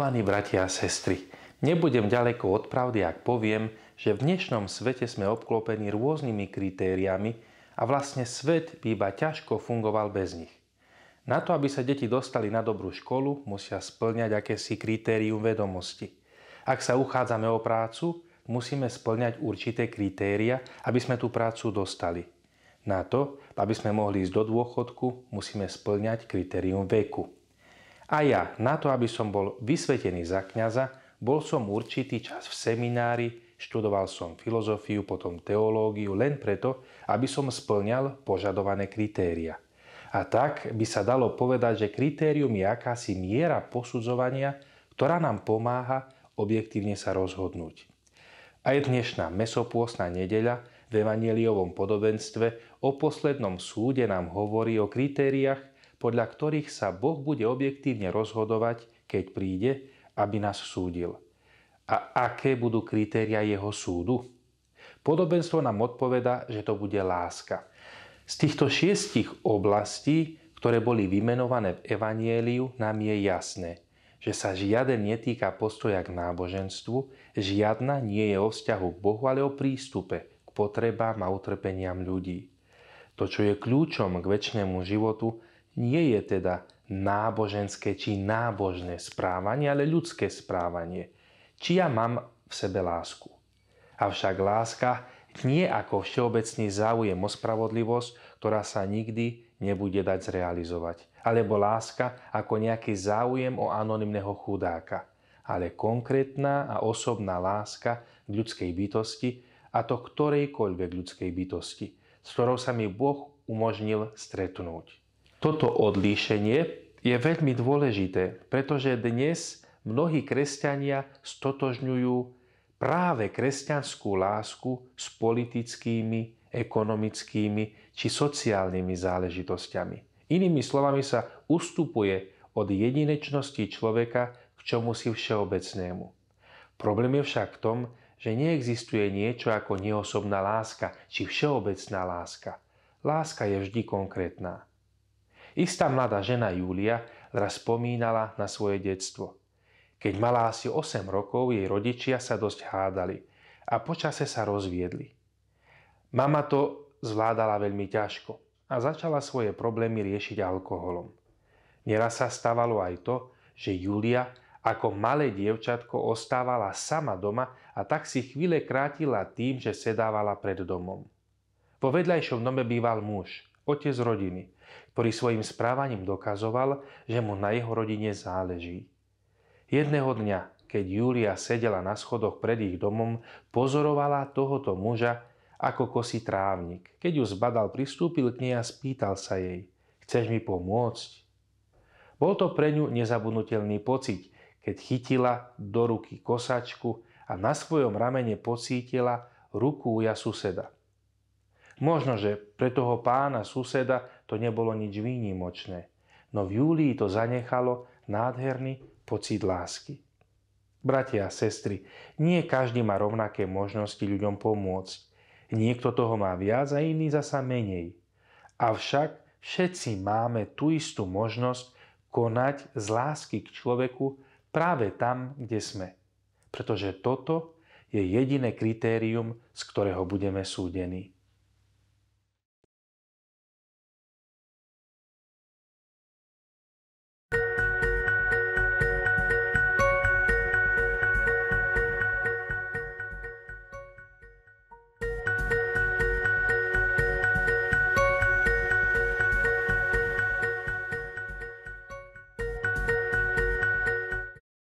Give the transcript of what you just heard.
Milovaní bratia a sestry, nebudem ďaleko od pravdy, ak poviem, že v dnešnom svete sme obklopení rôznymi kritériami a vlastne svet by iba ťažko fungoval bez nich. Na to, aby sa deti dostali na dobrú školu, musia splňať akési kritérium vedomosti. Ak sa uchádzame o prácu, musíme splňať určité kritéria, aby sme tú prácu dostali. Na to, aby sme mohli ísť do dôchodku, musíme splňať kritérium veku. A ja, na to, aby som bol vysvetený za kňaza, bol som určitý čas v seminári, študoval som filozofiu, potom teológiu, len preto, aby som splňal požadované kritéria. A tak by sa dalo povedať, že kritérium je akási miera posudzovania, ktorá nám pomáha objektívne sa rozhodnúť. Aj dnešná mesopôsna nedeľa v evanieliovom podobenstve o poslednom súde nám hovorí o kritériách, podľa ktorých sa Boh bude objektívne rozhodovať, keď príde, aby nás súdil. A aké budú kritéria jeho súdu? Podobenstvo nám odpoveda, že to bude láska. Z týchto šiestich oblastí, ktoré boli vymenované v Evanieliu, nám je jasné, že sa žiaden netýka postoja k náboženstvu, žiadna nie je o vzťahu k Bohu, ale o prístupe k potrebám a utrpeniam ľudí. To, čo je kľúčom k väčšnému životu, nie je teda náboženské či nábožné správanie, ale ľudské správanie. Či ja mám v sebe lásku. Avšak láska nie ako všeobecný záujem o spravodlivosť, ktorá sa nikdy nebude dať zrealizovať. Alebo láska ako nejaký záujem o anonimného chudáka. Ale konkrétna a osobná láska k ľudskej bytosti, a to ktorejkoľvek ľudskej bytosti, s ktorou sa mi Boh umožnil stretnúť. Toto odlíšenie je veľmi dôležité, pretože dnes mnohí kresťania stotožňujú práve kresťanskú lásku s politickými, ekonomickými či sociálnymi záležitosťami. Inými slovami sa ustupuje od jedinečnosti človeka k čomu si všeobecnému. Problém je však v tom, že neexistuje niečo ako neosobná láska či všeobecná láska. Láska je vždy konkrétna. Istá mladá žena Julia raz spomínala na svoje detstvo. Keď mala asi 8 rokov, jej rodičia sa dosť hádali a počase sa rozviedli. Mama to zvládala veľmi ťažko a začala svoje problémy riešiť alkoholom. Neraz sa stávalo aj to, že Julia ako malé dievčatko ostávala sama doma a tak si chvíle krátila tým, že sedávala pred domom. Po vedľajšom dome býval muž – otec rodiny, ktorý svojim správaním dokazoval, že mu na jeho rodine záleží. Jedného dňa, keď Júlia sedela na schodoch pred ich domom, pozorovala tohoto muža, ako kosí trávnik. Keď ju zbadal, pristúpil k nej a spýtal sa jej, chceš mi pomôcť? Bol to pre ňu nezabudnutelný pocit, keď chytila do ruky kosačku a na svojom ramene pocítila ruku uja suseda. Možno, že pre toho pána suseda to nebolo nič výnimočné, no v júlii to zanechalo nádherný pocit lásky. Bratia a sestry, nie každý má rovnaké možnosti ľuďom pomôcť. Niekto toho má viac a iný zasa menej. Avšak všetci máme tú istú možnosť konať z lásky k človeku práve tam, kde sme. Pretože toto je jediné kritérium, z ktorého budeme súdení.